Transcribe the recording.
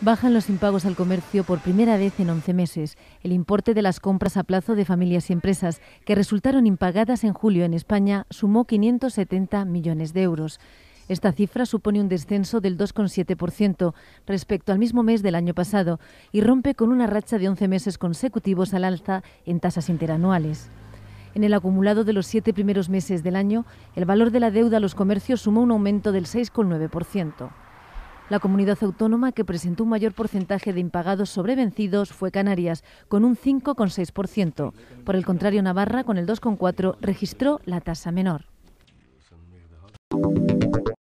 Bajan los impagos al comercio por primera vez en 11 meses. El importe de las compras a plazo de familias y empresas que resultaron impagadas en julio en España sumó 570 millones de euros. Esta cifra supone un descenso del 2,7% respecto al mismo mes del año pasado y rompe con una racha de 11 meses consecutivos al alza en tasas interanuales. En el acumulado de los siete primeros meses del año, el valor de la deuda a los comercios sumó un aumento del 6,9%. La comunidad autónoma que presentó un mayor porcentaje de impagados sobre vencidos fue Canarias, con un 5,6%. Por el contrario, Navarra, con el 2,4%, registró la tasa menor.